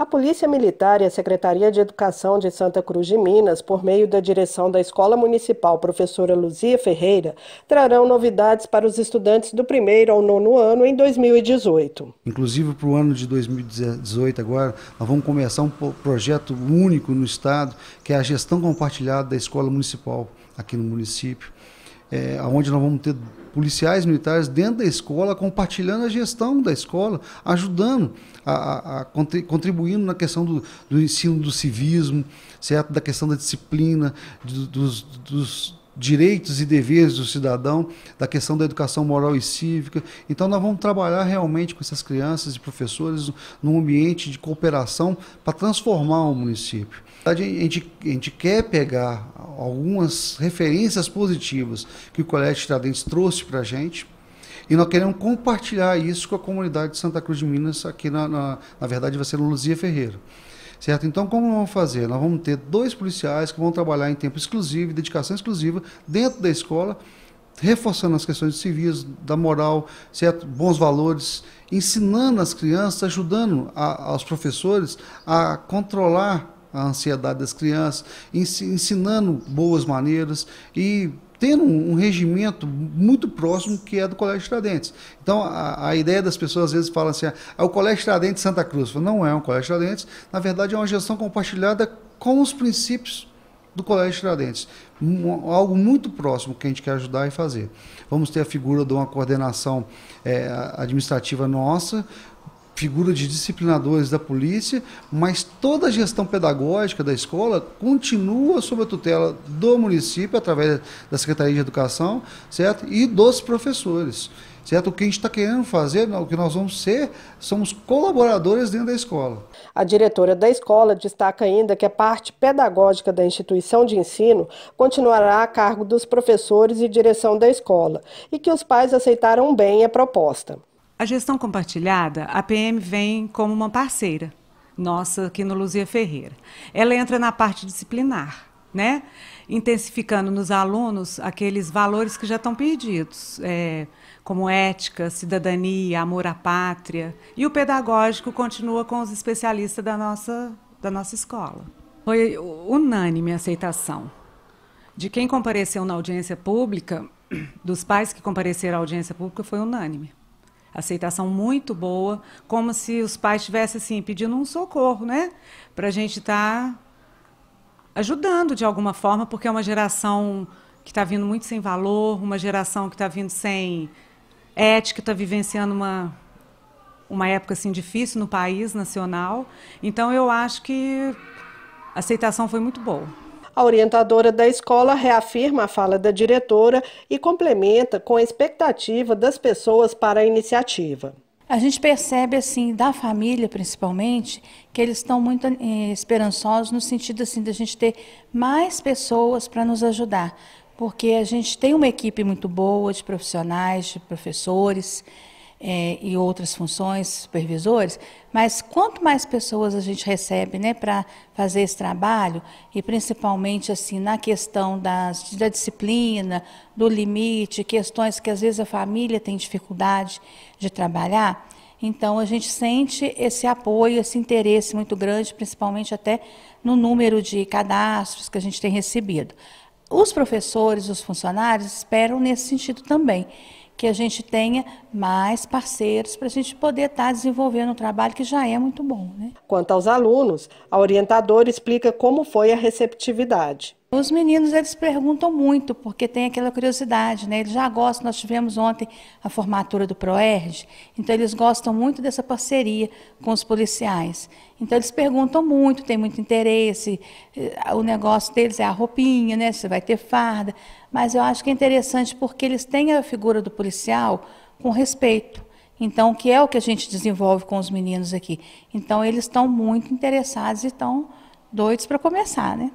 A Polícia Militar e a Secretaria de Educação de Santa Cruz de Minas, por meio da direção da Escola Municipal Professora Luzia Ferreira, trarão novidades para os estudantes do primeiro ao nono ano em 2018. Inclusive para o ano de 2018 agora, nós vamos começar um projeto único no estado, que é a gestão compartilhada da escola municipal aqui no município é, onde nós vamos ter policiais militares dentro da escola, compartilhando a gestão da escola, ajudando, a, a, a contribuindo na questão do, do, ensino do civismo, certo? da questão da disciplina, dos, dos direitos e deveres do cidadão, da questão da educação moral e cívica. Então, nós vamos trabalhar realmente com essas crianças e professores num ambiente de cooperação para transformar o município. A gente, a gente quer pegar algumas referências positivas que o Colégio Tiradentes trouxe para a gente, e nós queremos compartilhar isso com a comunidade de Santa Cruz de Minas, aqui na, na, na verdade vai ser no Luzia Ferreira. Certo? Então, como nós vamos fazer? Nós vamos ter dois policiais que vão trabalhar em tempo exclusivo, dedicação exclusiva, dentro da escola, reforçando as questões civis, da moral, certo? bons valores, ensinando as crianças, ajudando os professores a controlar a ansiedade das crianças, ensinando boas maneiras e tendo um, regimento muito próximo que é do Colégio Estradentes. Então, a, a, ideia das pessoas às vezes fala assim, ah, é o Colégio Estradentes Santa Cruz. Falo, não é um Colégio Estradentes, na verdade é uma gestão compartilhada com os princípios do Colégio Tiradentes. Um, algo muito próximo que a gente quer ajudar e fazer. Vamos ter a figura de uma coordenação é, administrativa nossa, figura de disciplinadores da polícia, mas toda a gestão pedagógica da escola continua sob a tutela do município, através da Secretaria de Educação, certo? E dos professores, certo? O que a gente está querendo fazer, o que nós vamos ser, somos colaboradores dentro da escola. A diretora da escola destaca ainda que a parte pedagógica da instituição de ensino continuará a cargo dos professores e direção da escola, e que os pais aceitaram bem a proposta. A gestão compartilhada, a PM vem como uma parceira nossa aqui no Luzia Ferreira. Ela entra na parte disciplinar, né? intensificando nos alunos aqueles valores que já estão perdidos, é, como ética, cidadania, amor à pátria. E o pedagógico continua com os especialistas da nossa, da nossa escola. Foi unânime a aceitação de quem compareceu na audiência pública, dos pais que compareceram à audiência pública, foi unânime aceitação muito boa, como se os pais estivessem assim pedindo um socorro, né? Para a gente estar tá ajudando de alguma forma, porque é uma geração que está vindo muito sem valor, uma geração que está vindo sem ética, está vivenciando uma uma época assim difícil no país nacional. Então eu acho que a aceitação foi muito boa. A orientadora da escola reafirma a fala da diretora e complementa com a expectativa das pessoas para a iniciativa. A gente percebe, assim, da família principalmente, que eles estão muito eh, esperançosos no sentido, assim, da gente ter mais pessoas para nos ajudar. Porque a gente tem uma equipe muito boa de profissionais, de professores, é, e outras funções, supervisores, mas quanto mais pessoas a gente recebe né, para fazer esse trabalho, e principalmente assim na questão das, da disciplina, do limite, questões que às vezes a família tem dificuldade de trabalhar, então a gente sente esse apoio, esse interesse muito grande, principalmente até no número de cadastros que a gente tem recebido. Os professores, os funcionários esperam nesse sentido também, que a gente tenha mais parceiros para a gente poder estar tá desenvolvendo um trabalho que já é muito bom. Né? Quanto aos alunos, a orientadora explica como foi a receptividade. Os meninos, eles perguntam muito, porque tem aquela curiosidade, né? Eles já gostam, nós tivemos ontem a formatura do ProERG, então eles gostam muito dessa parceria com os policiais. Então eles perguntam muito, tem muito interesse, eh, o negócio deles é a roupinha, né? Se vai ter farda, mas eu acho que é interessante porque eles têm a figura do policial com respeito. Então, que é o que a gente desenvolve com os meninos aqui. Então, eles estão muito interessados e estão doidos para começar, né?